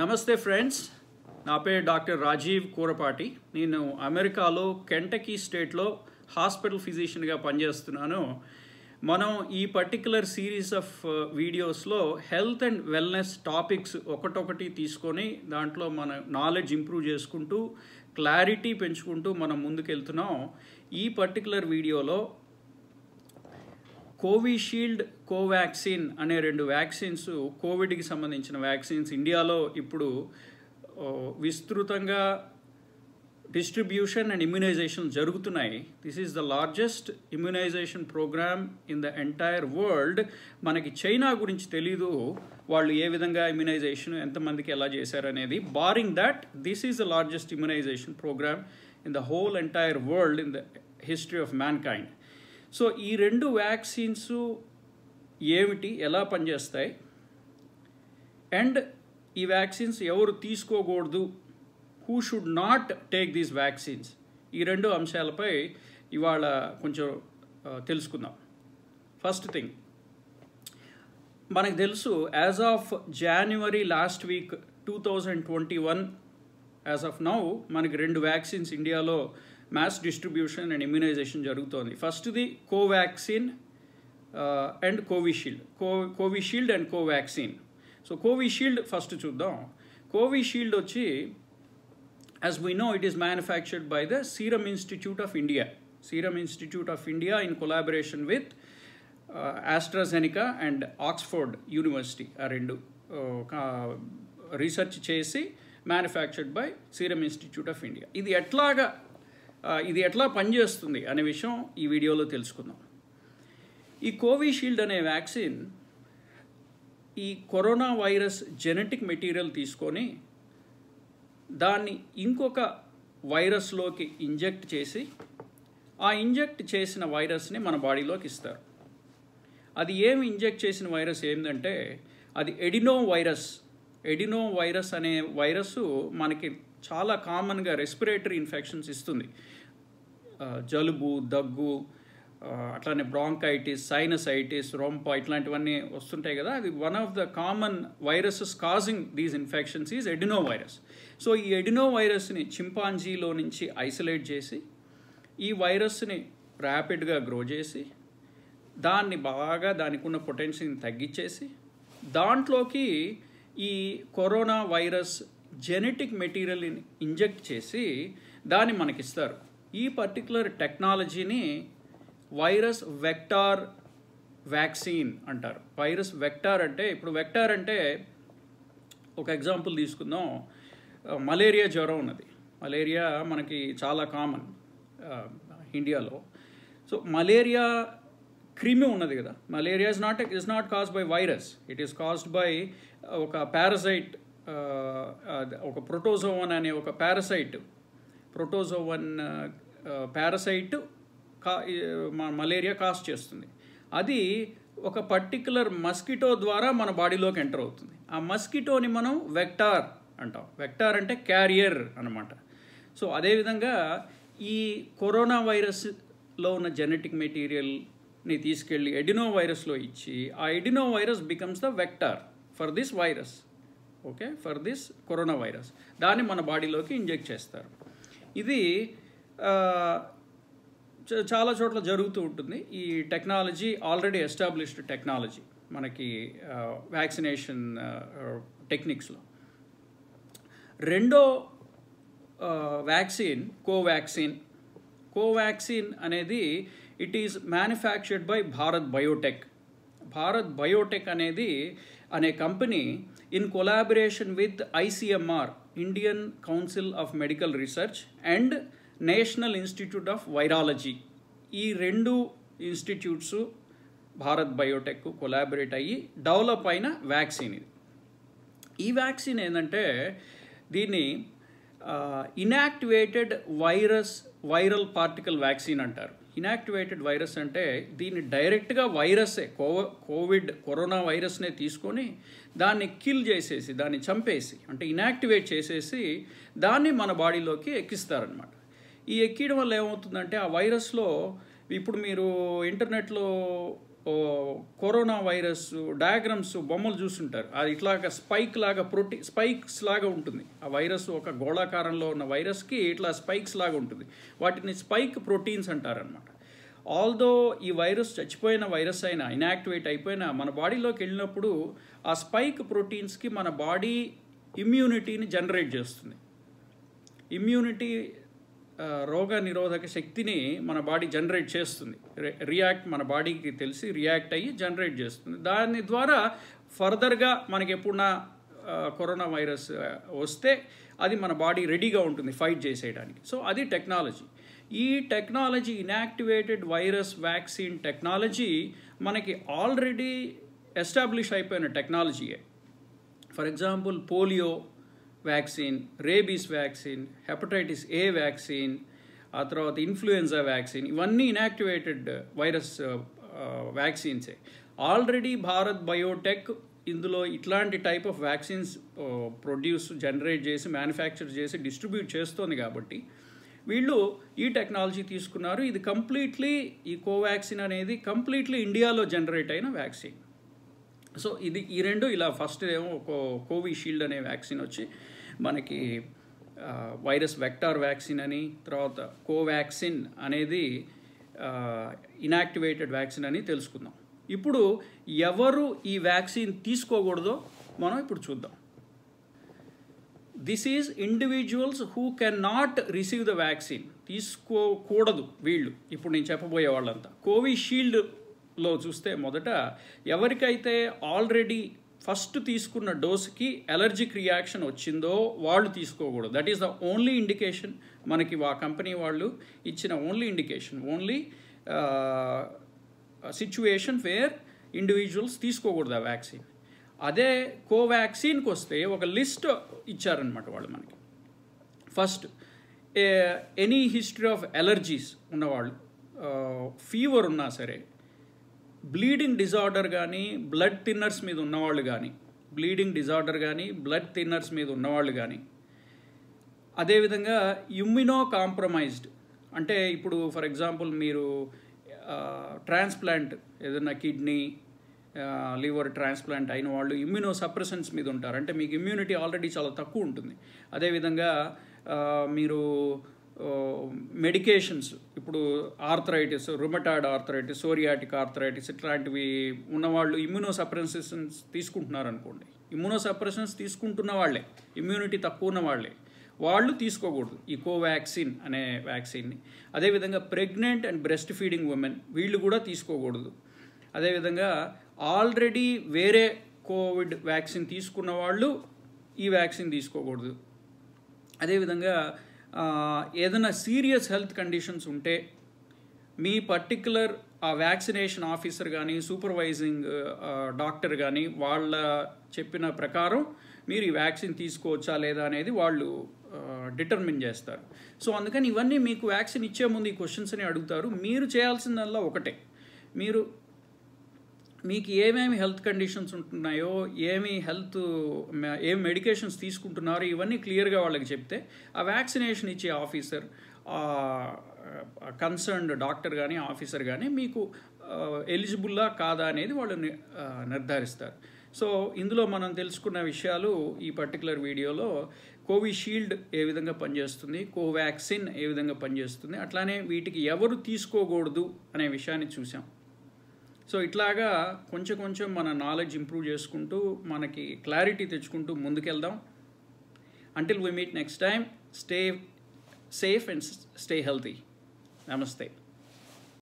నమస్తే ఫ్రెండ్స్ నా పేరు డాక్టర్ రాజీవ్ కూరపాటి నేను అమెరికాలో కెంటకీ స్టేట్లో హాస్పిటల్ ఫిజిషియన్గా పనిచేస్తున్నాను మనం ఈ పర్టికులర్ సిరీస్ ఆఫ్ వీడియోస్లో హెల్త్ అండ్ వెల్నెస్ టాపిక్స్ ఒకటొకటి తీసుకొని దాంట్లో మన నాలెడ్జ్ ఇంప్రూవ్ చేసుకుంటూ క్లారిటీ పెంచుకుంటూ మనం ముందుకెళ్తున్నాం ఈ పర్టికులర్ వీడియోలో కోవిషీల్డ్ కోవాక్సిన్ అనే రెండు వ్యాక్సిన్స్ కోవిడ్కి సంబంధించిన వ్యాక్సిన్స్ ఇండియాలో ఇప్పుడు విస్తృతంగా డిస్ట్రిబ్యూషన్ అండ్ ఇమ్యునైజేషన్ జరుగుతున్నాయి this is the largest immunization program in the entire world మనకి చైనా గురించి తెలీదు వాళ్ళు ఏ విధంగా ఇమ్యునైజేషన్ ఎంతమందికి ఎలా చేశారనేది barring that this is the largest immunization program in the whole entire world in the history of mankind so ఈ రెండు వ్యాక్సిన్స్ ఏమిటి ఎలా పనిచేస్తాయి అండ్ ఈ వ్యాక్సిన్స్ ఎవరు తీసుకోకూడదు who should not take these vaccines ఈ రెండు అంశాలపై ఇవాళ కొంచెం తెలుసుకుందాం ఫస్ట్ థింగ్ మనకు తెలుసు as of January last week two thousand twenty one as of now మనకి రెండు వ్యాక్సిన్స్ ఇండియాలో మ్యాస్ డిస్ట్రిబ్యూషన్ అండ్ ఇమ్యునైజేషన్ జరుగుతోంది ఫస్ట్ది కోవాక్సిన్ అండ్ కోవిషీల్డ్ కో Covishield and Covaxin so Covishield first చూద్దాం కోవిషీల్డ్ వచ్చి as we know it is manufactured by the Serum Institute of India Serum Institute of India in collaboration with AstraZeneca and Oxford University ఆ రెండు రీసెర్చ్ uh, చేసి manufactured by Serum Institute of India ఇది ఎట్లాగా ఇది ఎట్లా పనిచేస్తుంది అనే విషయం ఈ వీడియోలో తెలుసుకుందాం ఈ కోవిషీల్డ్ అనే వ్యాక్సిన్ ఈ కరోనా వైరస్ జెనెటిక్ మెటీరియల్ తీసుకొని దాన్ని ఇంకొక వైరస్లోకి ఇంజెక్ట్ చేసి ఆ ఇంజెక్ట్ చేసిన వైరస్ని మన బాడీలోకి ఇస్తారు అది ఏమి ఇంజెక్ట్ చేసిన వైరస్ ఏంటంటే అది ఎడినో వైరస్ ఎడినో వైరస్ అనే వైరస్ మనకి చాలా కామన్గా రెస్పిరేటరీ ఇన్ఫెక్షన్స్ ఇస్తుంది జలుబు దగ్గు అట్లానే బ్రాంకైటిస్ సైనసైటిస్ రొంప ఇట్లాంటివన్నీ వస్తుంటాయి కదా అది one of the common viruses causing these infections is adeno virus so ఈ ఎడినో వైరస్ని చింపాంజీలో నుంచి ఐసోలేట్ చేసి ఈ వైరస్ని ర్యాపిడ్గా గ్రో చేసి దాన్ని బాగా దానికి ఉన్న పొటెన్షియల్ని తగ్గించేసి దాంట్లోకి ఈ corona virus genetic material inject చేసి దాన్ని మనకిస్తారు ఈ పర్టికులర్ టెక్నాలజీని వైరస్ వెక్టార్ వ్యాక్సిన్ అంటారు వైరస్ వెక్టార్ అంటే ఇప్పుడు వెక్టార్ అంటే ఒక ఎగ్జాంపుల్ తీసుకుందాం మలేరియా జ్వరం ఉన్నది మలేరియా మనకి చాలా కామన్ ఇండియాలో సో మలేరియా క్రిమి ఉన్నది కదా malaria is not is not caused by virus it is caused by ఒక పారసైట్ uh, uh, ఒక ప్రొటోజోవన్ అనే ఒక పారసైట్ ప్రొటోజోవన్ పారసైట్ కా మలేరియా కాస్ట్ చేస్తుంది అది ఒక పర్టికులర్ మస్కిటో ద్వారా మన బాడీలోకి ఎంటర్ అవుతుంది ఆ మస్కిటోని మనం వెక్టార్ అంటాం వెక్టార్ అంటే క్యారియర్ అనమాట సో అదేవిధంగా ఈ కరోనా వైరస్లో ఉన్న జెనెటిక్ మెటీరియల్ ని తీసుకెళ్ళి ఎడినో వైరస్లో ఇచ్చి ఆ adeno virus becomes the vector for this virus okay for this corona virus దాన్ని మన బాడీలోకి ఇంజెక్ట్ చేస్తారు ఇది చాలా చోట్ల జరుగుతూ ఉంటుంది ఈ టెక్నాలజీ ఆల్రెడీ ఎస్టాబ్లిష్డ్ టెక్నాలజీ మనకి వ్యాక్సినేషన్ టెక్నిక్స్లో రెండో వ్యాక్సిన్ కోవాక్సిన్ కోవాక్సిన్ అనేది it is manufactured by Bharat Biotech Bharat Biotech అనేది అనే company in collaboration with ICMR Indian Council of Medical Research and National Institute of Virology ఈ రెండు ఇన్స్టిట్యూట్స్ భారత్ బయోటెక్ కొలాబరేట్ అయ్యి డెవలప్ అయిన వ్యాక్సిన్ ఇది ఈ వ్యాక్సిన్ ఏంటంటే దీన్ని inactivated virus viral particle vaccine అంటారు ఇనాక్టివేటెడ్ వైరస్ అంటే దీన్ని డైరెక్ట్గా వైరసే కోవ కోవిడ్ కరోనా వైరస్నే తీసుకొని దాన్ని కిల్ చేసేసి దాన్ని చంపేసి అంటే ఇనాక్టివేట్ చేసేసి దాన్ని మన బాడీలోకి ఎక్కిస్తారనమాట ఈ ఎక్కడం వల్ల ఏమవుతుందంటే ఆ వైరస్లో ఇప్పుడు మీరు ఇంటర్నెట్లో కరోనా వైరస్ డయాగ్రామ్స్ బొమ్మలు చూస్తుంటారు అది ఇట్లాగా స్పైక్ లాగా ప్రోటీ స్పైక్స్ లాగా ఉంటుంది ఆ వైరస్ ఒక గోళాకారంలో ఉన్న వైరస్కి ఇట్లా స్పైక్స్ లాగా ఉంటుంది వాటిని స్పైక్ ప్రోటీన్స్ అంటారనమాట ఆల్దో ఈ వైరస్ చచ్చిపోయిన వైరస్ అయినా ఇనాక్టివేట్ అయిపోయినా మన బాడీలోకి వెళ్ళినప్పుడు ఆ స్పైక్ ప్రోటీన్స్కి మన బాడీ ఇమ్యూనిటీని జనరేట్ చేస్తుంది ఇమ్యూనిటీ రోగ నిరోధక శక్తిని మన బాడీ జనరేట్ చేస్తుంది రియాక్ట్ మన బాడీకి తెలిసి రియాక్ట్ అయ్యి జనరేట్ చేస్తుంది దాని ద్వారా ఫర్దర్గా మనకి ఎప్పుడన్నా కరోనా వైరస్ వస్తే అది మన బాడీ రెడీగా ఉంటుంది ఫైట్ చేసేయడానికి సో అది టెక్నాలజీ ఈ technology inactivated virus vaccine technology మనకి ఆల్రెడీ ఎస్టాబ్లిష్ అయిపోయిన టెక్నాలజీయే for example polio vaccine rabies vaccine hepatitis A vaccine ఆ తర్వాత ఇన్ఫ్లుయెన్జా వ్యాక్సిన్ ఇవన్నీ ఇనాక్టివేటెడ్ వైరస్ వ్యాక్సిన్సే ఆల్రెడీ భారత్ బయోటెక్ ఇందులో ఇట్లాంటి type of vaccines produce generate చేసి మ్యానుఫ్యాక్చర్ చేసి డిస్ట్రిబ్యూట్ చేస్తోంది కాబట్టి వీళ్ళు ఈ టెక్నాలజీ తీసుకున్నారు ఇది కంప్లీట్లీ ఈ కోవాక్సిన్ అనేది కంప్లీట్లీ ఇండియాలో జనరేట్ అయిన వ్యాక్సిన్ సో ఇది ఈ రెండు ఇలా ఫస్ట్ ఏమో ఒక కోవిషీల్డ్ అనే వ్యాక్సిన్ వచ్చి మనకి వైరస్ వెక్టార్ వ్యాక్సిన్ అని తర్వాత కోవాక్సిన్ అనేది ఇనాక్టివేటెడ్ వ్యాక్సిన్ అని తెలుసుకుందాం ఇప్పుడు ఎవరు ఈ వ్యాక్సిన్ తీసుకోకూడదో మనం ఇప్పుడు చూద్దాం this is individuals who can not receive the vaccine తీసుకోకూడదు వీళ్ళు ఇప్పుడు నేను చెప్పబోయే వాళ్ళంతా కోవిషీల్డ్ లో చూస్తే మొదట ఎవరికైతే ఆల్రెడీ ఫస్ట్ తీసుకున్న డోస్కి ఎలర్జిక్ రియాక్షన్ వచ్చిందో వాళ్ళు తీసుకోకూడదు that is the only indication మనకి ఆ కంపెనీ వాళ్ళు ఇచ్చిన only indication only situation where individuals తీసుకోకూడదు ఆ వ్యాక్సిన్ అదే కోవాక్సిన్కి వస్తే ఒక లిస్ట్ ఇచ్చారనమాట వాళ్ళు మనకి first any history of allergies ఉన్నవాళ్ళు ఫీవర్ ఉన్నా సరే బ్లీడింగ్ డిజార్డర్ కానీ బ్లడ్ థిన్నర్స్ మీద ఉన్నవాళ్ళు కానీ బ్లీడింగ్ డిజార్డర్ కానీ బ్లడ్ థిన్నర్స్ మీద ఉన్నవాళ్ళు కానీ అదేవిధంగా ఇమ్యునో కాంప్రమైజ్డ్ అంటే ఇప్పుడు ఫర్ ఎగ్జాంపుల్ మీరు ట్రాన్స్ప్లాంట్ ఏదైనా కిడ్నీ లివర్ ట్రాన్స్ప్లాంట్ అయిన వాళ్ళు ఇమ్యూనో సప్రెషన్స్ మీద ఉంటారు అంటే మీకు ఇమ్యూనిటీ ఆల్రెడీ చాలా తక్కువ ఉంటుంది అదేవిధంగా మీరు మెడికేషన్స్ ఇప్పుడు arthritis rheumatoid arthritis psoriatic arthritis ఇట్లాంటివి ఉన్నవాళ్ళు సప్రెన్సెషన్స్ తీసుకుంటున్నారు అనుకోండి సప్రెషన్స్ తీసుకుంటున్న వాళ్ళే ఇమ్యూనిటీ తక్కువ ఉన్న వాళ్ళే వాళ్ళు తీసుకోకూడదు ఈ కోవాక్సిన్ అనే వ్యాక్సిన్ని అదేవిధంగా pregnant and breast feeding women వీళ్ళు కూడా తీసుకోకూడదు అదేవిధంగా ఆల్రెడీ వేరే కోవిడ్ వ్యాక్సిన్ తీసుకున్న వాళ్ళు ఈ వ్యాక్సిన్ తీసుకోకూడదు అదేవిధంగా ఏదైనా సీరియస్ హెల్త్ కండిషన్స్ ఉంటే మీ పర్టిక్యులర్ ఆ వ్యాక్సినేషన్ ఆఫీసర్ కానీ సూపర్వైజింగ్ డాక్టర్ కానీ వాళ్ళ చెప్పిన ప్రకారం మీరు ఈ వ్యాక్సిన్ తీసుకోవచ్చా లేదా అనేది వాళ్ళు డిటర్మిన్ చేస్తారు సో అందుకని ఇవన్నీ మీకు వ్యాక్సిన్ ఇచ్చే ముందు ఈ క్వశ్చన్స్ని అడుగుతారు మీరు చేయాల్సిందల్లా ఒకటే మీరు మీకు ఏమేమి హెల్త్ కండిషన్స్ ఉంటున్నాయో ఏమి హెల్త్ ఏమి మెడికేషన్స్ తీసుకుంటున్నారో ఇవన్నీ క్లియర్గా వాళ్ళకి చెప్తే ఆ వ్యాక్సినేషన్ ఇచ్చే ఆఫీసర్ కన్సర్న్డ్ డాక్టర్ కానీ ఆఫీసర్ కానీ మీకు ఎలిజిబుల్లా కాదా అనేది వాళ్ళు నిర్ధారిస్తారు సో ఇందులో మనం తెలుసుకున్న విషయాలు ఈ పర్టికులర్ వీడియోలో కోవిషీల్డ్ ఏ విధంగా పనిచేస్తుంది కోవాక్సిన్ ఏ విధంగా పనిచేస్తుంది అట్లానే వీటికి ఎవరు తీసుకోకూడదు అనే విషయాన్ని చూసాం సో ఇట్లాగా కొంచెం కొంచెం మన నాలెడ్జ్ ఇంప్రూవ్ చేసుకుంటూ మనకి క్లారిటీ తెచ్చుకుంటూ ముందుకెళ్దాం until we meet next time stay safe and stay healthy నమస్తే